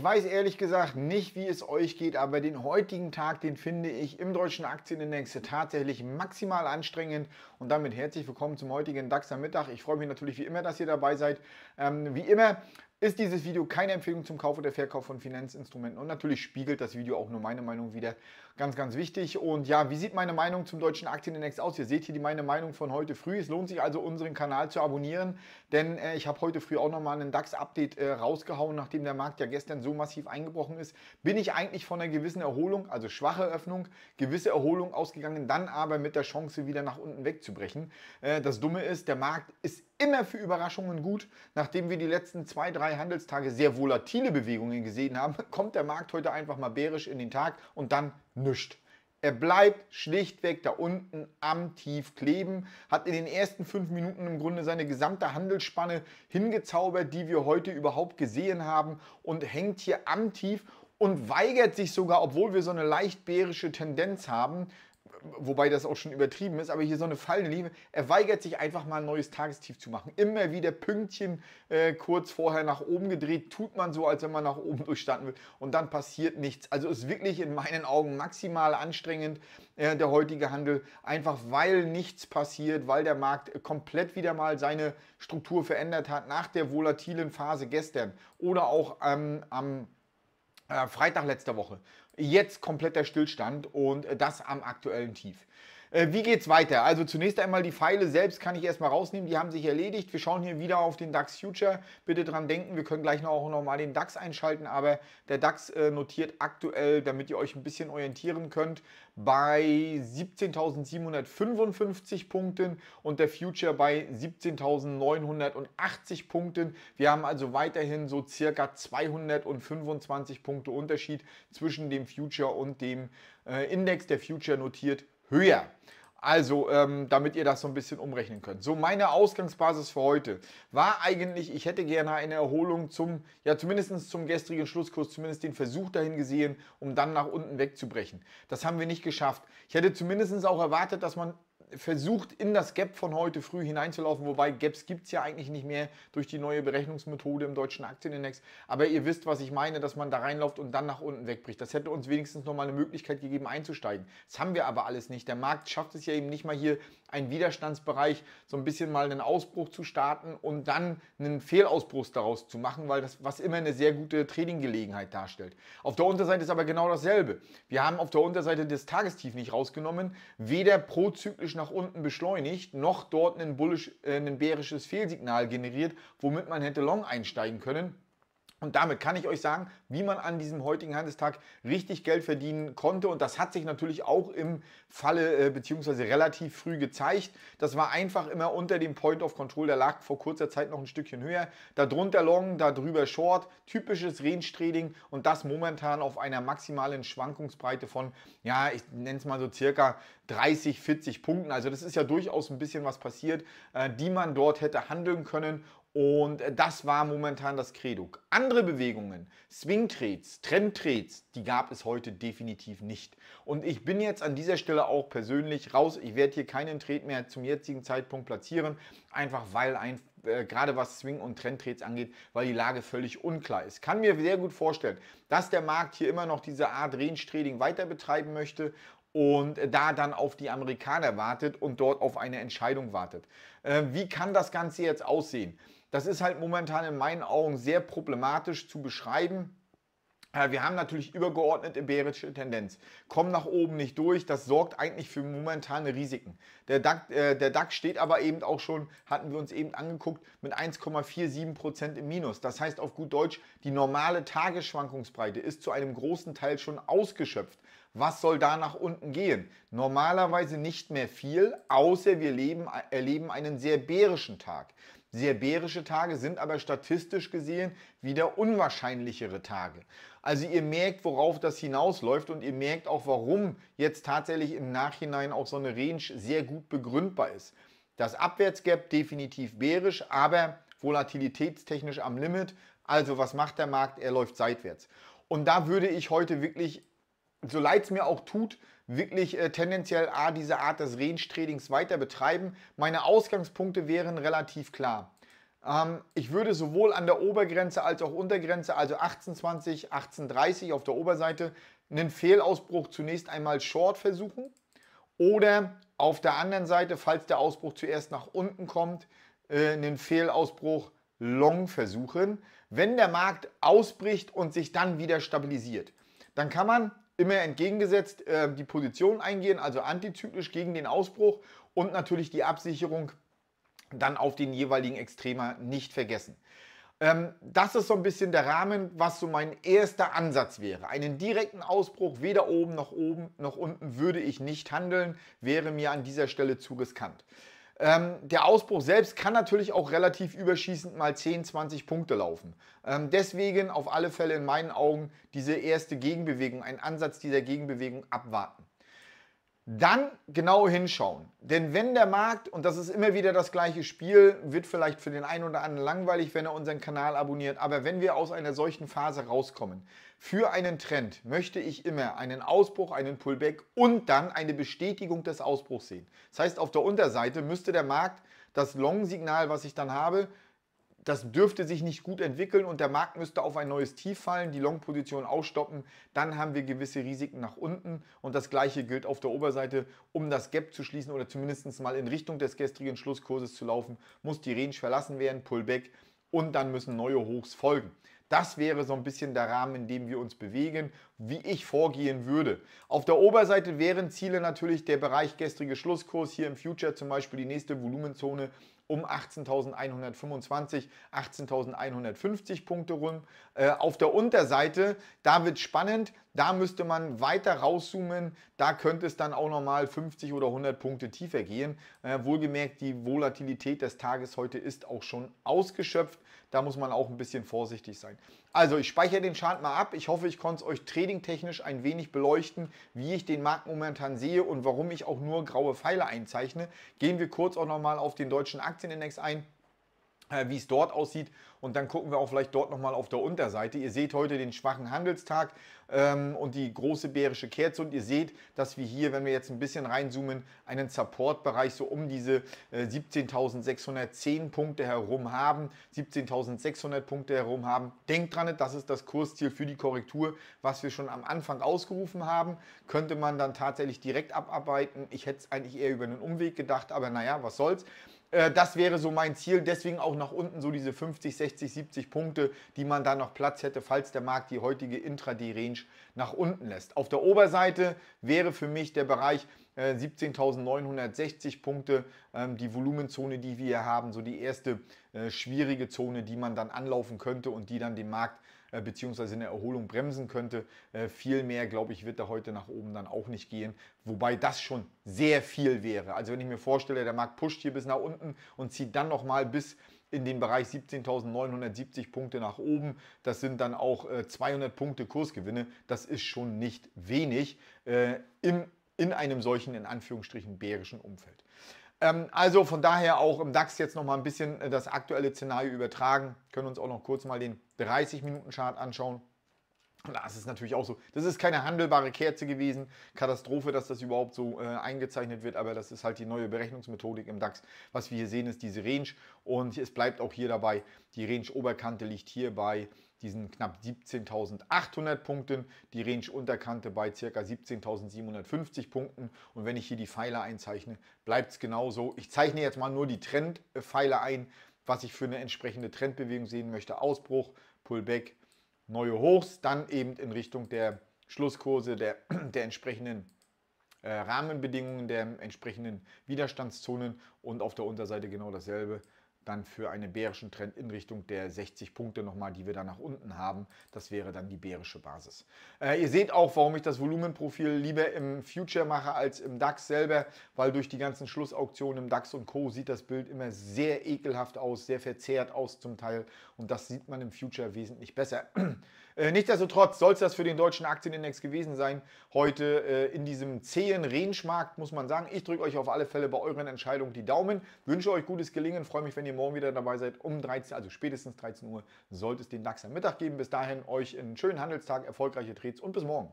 Ich weiß ehrlich gesagt nicht, wie es euch geht, aber den heutigen Tag, den finde ich im deutschen Aktienindex tatsächlich maximal anstrengend. Und damit herzlich willkommen zum heutigen DAX am Mittag. Ich freue mich natürlich wie immer, dass ihr dabei seid. Ähm, wie immer ist dieses Video keine Empfehlung zum Kauf oder Verkauf von Finanzinstrumenten und natürlich spiegelt das Video auch nur meine Meinung wieder. Ganz, ganz wichtig. Und ja, wie sieht meine Meinung zum deutschen Aktienindex aus? Ihr seht hier die meine Meinung von heute früh. Es lohnt sich also, unseren Kanal zu abonnieren, denn äh, ich habe heute früh auch nochmal einen DAX-Update äh, rausgehauen, nachdem der Markt ja gestern so massiv eingebrochen ist. Bin ich eigentlich von einer gewissen Erholung, also schwache Öffnung, gewisse Erholung ausgegangen, dann aber mit der Chance wieder nach unten wegzubrechen. Äh, das Dumme ist, der Markt ist immer für Überraschungen gut. Nachdem wir die letzten zwei, drei Handelstage sehr volatile Bewegungen gesehen haben, kommt der Markt heute einfach mal bärisch in den Tag und dann nischt. Er bleibt schlichtweg da unten am Tief kleben, hat in den ersten fünf Minuten im Grunde seine gesamte Handelsspanne hingezaubert, die wir heute überhaupt gesehen haben und hängt hier am Tief und weigert sich sogar, obwohl wir so eine leicht bärische Tendenz haben, wobei das auch schon übertrieben ist, aber hier so eine fallende Liebe. Er weigert sich einfach mal ein neues Tagestief zu machen. Immer wieder Pünktchen äh, kurz vorher nach oben gedreht, tut man so, als wenn man nach oben durchstanden will und dann passiert nichts. Also ist wirklich in meinen Augen maximal anstrengend äh, der heutige Handel, einfach weil nichts passiert, weil der Markt komplett wieder mal seine Struktur verändert hat nach der volatilen Phase gestern oder auch ähm, am äh, Freitag letzter Woche. Jetzt kompletter Stillstand und äh, das am aktuellen Tief. Äh, wie geht es weiter? Also zunächst einmal die Pfeile selbst kann ich erstmal rausnehmen, die haben sich erledigt. Wir schauen hier wieder auf den DAX Future. Bitte dran denken, wir können gleich noch auch nochmal den DAX einschalten, aber der DAX äh, notiert aktuell, damit ihr euch ein bisschen orientieren könnt, bei 17.755 Punkten und der Future bei 17.980 Punkten. Wir haben also weiterhin so circa 225 Punkte Unterschied zwischen dem Future und dem äh, Index. Der Future notiert höher. Also, ähm, damit ihr das so ein bisschen umrechnen könnt. So, meine Ausgangsbasis für heute war eigentlich, ich hätte gerne eine Erholung zum, ja, zumindest zum gestrigen Schlusskurs, zumindest den Versuch dahin gesehen, um dann nach unten wegzubrechen. Das haben wir nicht geschafft. Ich hätte zumindest auch erwartet, dass man versucht, in das Gap von heute früh hineinzulaufen, wobei Gaps gibt es ja eigentlich nicht mehr durch die neue Berechnungsmethode im deutschen Aktienindex. Aber ihr wisst, was ich meine, dass man da reinläuft und dann nach unten wegbricht. Das hätte uns wenigstens nochmal eine Möglichkeit gegeben, einzusteigen. Das haben wir aber alles nicht. Der Markt schafft es ja eben nicht mal hier, einen Widerstandsbereich, so ein bisschen mal einen Ausbruch zu starten und dann einen Fehlausbruch daraus zu machen, weil das was immer eine sehr gute Tradinggelegenheit darstellt. Auf der Unterseite ist aber genau dasselbe. Wir haben auf der Unterseite das Tagestief nicht rausgenommen, weder prozyklischen nach unten beschleunigt, noch dort ein, bullish, äh, ein bärisches Fehlsignal generiert, womit man hätte long einsteigen können. Und damit kann ich euch sagen, wie man an diesem heutigen Handelstag richtig Geld verdienen konnte. Und das hat sich natürlich auch im Falle äh, beziehungsweise relativ früh gezeigt. Das war einfach immer unter dem Point of Control. Der lag vor kurzer Zeit noch ein Stückchen höher. Darunter Long, darüber Short. Typisches Range Trading und das momentan auf einer maximalen Schwankungsbreite von, ja, ich nenne es mal so circa 30, 40 Punkten. Also das ist ja durchaus ein bisschen was passiert, äh, die man dort hätte handeln können. Und äh, das war momentan das Credo. Andere Bewegungen, Swing-Trades, Trend-Trades, die gab es heute definitiv nicht. Und ich bin jetzt an dieser Stelle auch persönlich raus. Ich werde hier keinen Trade mehr zum jetzigen Zeitpunkt platzieren, einfach weil ein, äh, gerade was Swing- und Trend-Trades angeht, weil die Lage völlig unklar ist. Kann mir sehr gut vorstellen, dass der Markt hier immer noch diese Art Range-Trading weiter betreiben möchte und äh, da dann auf die Amerikaner wartet und dort auf eine Entscheidung wartet. Äh, wie kann das Ganze jetzt aussehen? Das ist halt momentan in meinen Augen sehr problematisch zu beschreiben. Äh, wir haben natürlich übergeordnete bärische Tendenz. Kommen nach oben nicht durch, das sorgt eigentlich für momentane Risiken. Der DAX, äh, der DAX steht aber eben auch schon, hatten wir uns eben angeguckt, mit 1,47% im Minus. Das heißt auf gut Deutsch, die normale Tagesschwankungsbreite ist zu einem großen Teil schon ausgeschöpft. Was soll da nach unten gehen? Normalerweise nicht mehr viel, außer wir leben, erleben einen sehr bärischen Tag. Sehr bärische Tage sind aber statistisch gesehen wieder unwahrscheinlichere Tage. Also ihr merkt, worauf das hinausläuft und ihr merkt auch, warum jetzt tatsächlich im Nachhinein auch so eine Range sehr gut begründbar ist. Das Abwärtsgap definitiv bärisch, aber volatilitätstechnisch am Limit. Also was macht der Markt? Er läuft seitwärts. Und da würde ich heute wirklich, so leid es mir auch tut, wirklich äh, tendenziell A, diese Art des Range-Tradings weiter betreiben. Meine Ausgangspunkte wären relativ klar. Ähm, ich würde sowohl an der Obergrenze als auch Untergrenze, also 18,20, 18,30 auf der Oberseite, einen Fehlausbruch zunächst einmal Short versuchen. Oder auf der anderen Seite, falls der Ausbruch zuerst nach unten kommt, äh, einen Fehlausbruch Long versuchen. Wenn der Markt ausbricht und sich dann wieder stabilisiert, dann kann man immer entgegengesetzt äh, die Position eingehen, also antizyklisch gegen den Ausbruch und natürlich die Absicherung dann auf den jeweiligen Extremer nicht vergessen. Ähm, das ist so ein bisschen der Rahmen, was so mein erster Ansatz wäre. Einen direkten Ausbruch, weder oben noch oben noch unten, würde ich nicht handeln, wäre mir an dieser Stelle zu riskant. Ähm, der Ausbruch selbst kann natürlich auch relativ überschießend mal 10, 20 Punkte laufen. Ähm, deswegen auf alle Fälle in meinen Augen diese erste Gegenbewegung, einen Ansatz dieser Gegenbewegung abwarten. Dann genau hinschauen. Denn wenn der Markt, und das ist immer wieder das gleiche Spiel, wird vielleicht für den einen oder anderen langweilig, wenn er unseren Kanal abonniert, aber wenn wir aus einer solchen Phase rauskommen, für einen Trend möchte ich immer einen Ausbruch, einen Pullback und dann eine Bestätigung des Ausbruchs sehen. Das heißt, auf der Unterseite müsste der Markt das Long-Signal, was ich dann habe, das dürfte sich nicht gut entwickeln und der Markt müsste auf ein neues Tief fallen, die Long-Position ausstoppen, dann haben wir gewisse Risiken nach unten und das gleiche gilt auf der Oberseite. Um das Gap zu schließen oder zumindest mal in Richtung des gestrigen Schlusskurses zu laufen, muss die Range verlassen werden, Pullback und dann müssen neue Hochs folgen. Das wäre so ein bisschen der Rahmen, in dem wir uns bewegen, wie ich vorgehen würde. Auf der Oberseite wären Ziele natürlich der Bereich gestrige Schlusskurs, hier im Future zum Beispiel die nächste Volumenzone um 18.125, 18.150 Punkte rum. Äh, auf der Unterseite, da wird spannend, da müsste man weiter rauszoomen. Da könnte es dann auch nochmal 50 oder 100 Punkte tiefer gehen. Äh, wohlgemerkt, die Volatilität des Tages heute ist auch schon ausgeschöpft. Da muss man auch ein bisschen vorsichtig sein. Also ich speichere den Chart mal ab. Ich hoffe, ich konnte es euch tradingtechnisch ein wenig beleuchten, wie ich den Markt momentan sehe und warum ich auch nur graue Pfeile einzeichne. Gehen wir kurz auch nochmal auf den deutschen Aktienindex ein äh, wie es dort aussieht und dann gucken wir auch vielleicht dort nochmal auf der Unterseite. Ihr seht heute den schwachen Handelstag ähm, und die große bärische Kerze. Und ihr seht, dass wir hier, wenn wir jetzt ein bisschen reinzoomen, einen Supportbereich so um diese äh, 17.610 Punkte herum haben. 17.600 Punkte herum haben. Denkt dran, das ist das Kursziel für die Korrektur, was wir schon am Anfang ausgerufen haben. Könnte man dann tatsächlich direkt abarbeiten. Ich hätte es eigentlich eher über einen Umweg gedacht, aber naja, was soll's. Äh, das wäre so mein Ziel, deswegen auch nach unten so diese 50, 60. 60, 70 Punkte, die man da noch Platz hätte, falls der Markt die heutige Intraday-Range nach unten lässt. Auf der Oberseite wäre für mich der Bereich 17.960 äh, Punkte, ähm, die Volumenzone, die wir hier haben, so die erste äh, schwierige Zone, die man dann anlaufen könnte und die dann den Markt äh, beziehungsweise eine Erholung bremsen könnte. viel mehr, glaube ich, wird da heute nach oben dann auch nicht gehen, wobei das schon sehr viel wäre. Also wenn ich mir vorstelle, der Markt pusht hier bis nach unten und zieht dann nochmal bis in dem Bereich 17.970 Punkte nach oben. Das sind dann auch äh, 200 Punkte Kursgewinne. Das ist schon nicht wenig äh, im, in einem solchen, in Anführungsstrichen, bärischen Umfeld. Ähm, also von daher auch im DAX jetzt nochmal ein bisschen äh, das aktuelle Szenario übertragen. Können uns auch noch kurz mal den 30-Minuten-Chart anschauen. Das ist natürlich auch so. Das ist keine handelbare Kerze gewesen. Katastrophe, dass das überhaupt so äh, eingezeichnet wird, aber das ist halt die neue Berechnungsmethodik im DAX. Was wir hier sehen, ist diese Range und es bleibt auch hier dabei. Die Range-Oberkante liegt hier bei diesen knapp 17.800 Punkten, die Range-Unterkante bei ca. 17.750 Punkten. Und wenn ich hier die Pfeiler einzeichne, bleibt es genauso. Ich zeichne jetzt mal nur die Trendpfeile ein, was ich für eine entsprechende Trendbewegung sehen möchte. Ausbruch, Pullback, neue Hochs, dann eben in Richtung der Schlusskurse, der, der entsprechenden äh, Rahmenbedingungen, der entsprechenden Widerstandszonen und auf der Unterseite genau dasselbe dann für einen bärischen Trend in Richtung der 60 Punkte nochmal, die wir da nach unten haben. Das wäre dann die bärische Basis. Äh, ihr seht auch, warum ich das Volumenprofil lieber im Future mache als im DAX selber, weil durch die ganzen Schlussauktionen im DAX und Co. sieht das Bild immer sehr ekelhaft aus, sehr verzerrt aus zum Teil und das sieht man im Future wesentlich besser. Äh, nichtsdestotrotz soll es das für den deutschen Aktienindex gewesen sein. Heute äh, in diesem zähen range muss man sagen. Ich drücke euch auf alle Fälle bei euren Entscheidungen die Daumen. Wünsche euch gutes Gelingen. Freue mich, wenn ihr morgen wieder dabei seid. Um 13, also spätestens 13 Uhr, sollte es den DAX am Mittag geben. Bis dahin euch einen schönen Handelstag, erfolgreiche Trades und bis morgen.